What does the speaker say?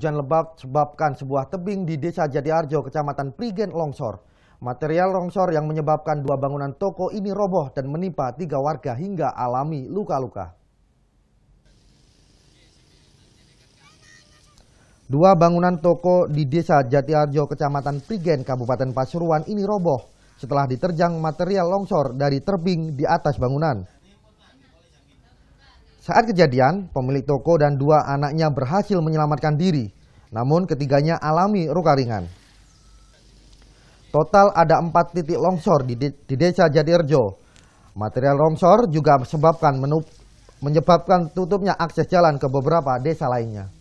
Hujan lebat sebabkan sebuah tebing di Desa Jadiarjo, Kecamatan Prigen longsor. Material longsor yang menyebabkan dua bangunan toko ini roboh dan menimpa tiga warga hingga alami luka-luka. Dua bangunan toko di Desa Jatiarjo, Kecamatan Prigen, Kabupaten Pasuruan ini roboh setelah diterjang material longsor dari terbing di atas bangunan. Saat kejadian, pemilik toko dan dua anaknya berhasil menyelamatkan diri, namun ketiganya alami luka ringan. Total ada empat titik longsor di, de di desa Jadirjo. Material longsor juga menyebabkan, menyebabkan tutupnya akses jalan ke beberapa desa lainnya.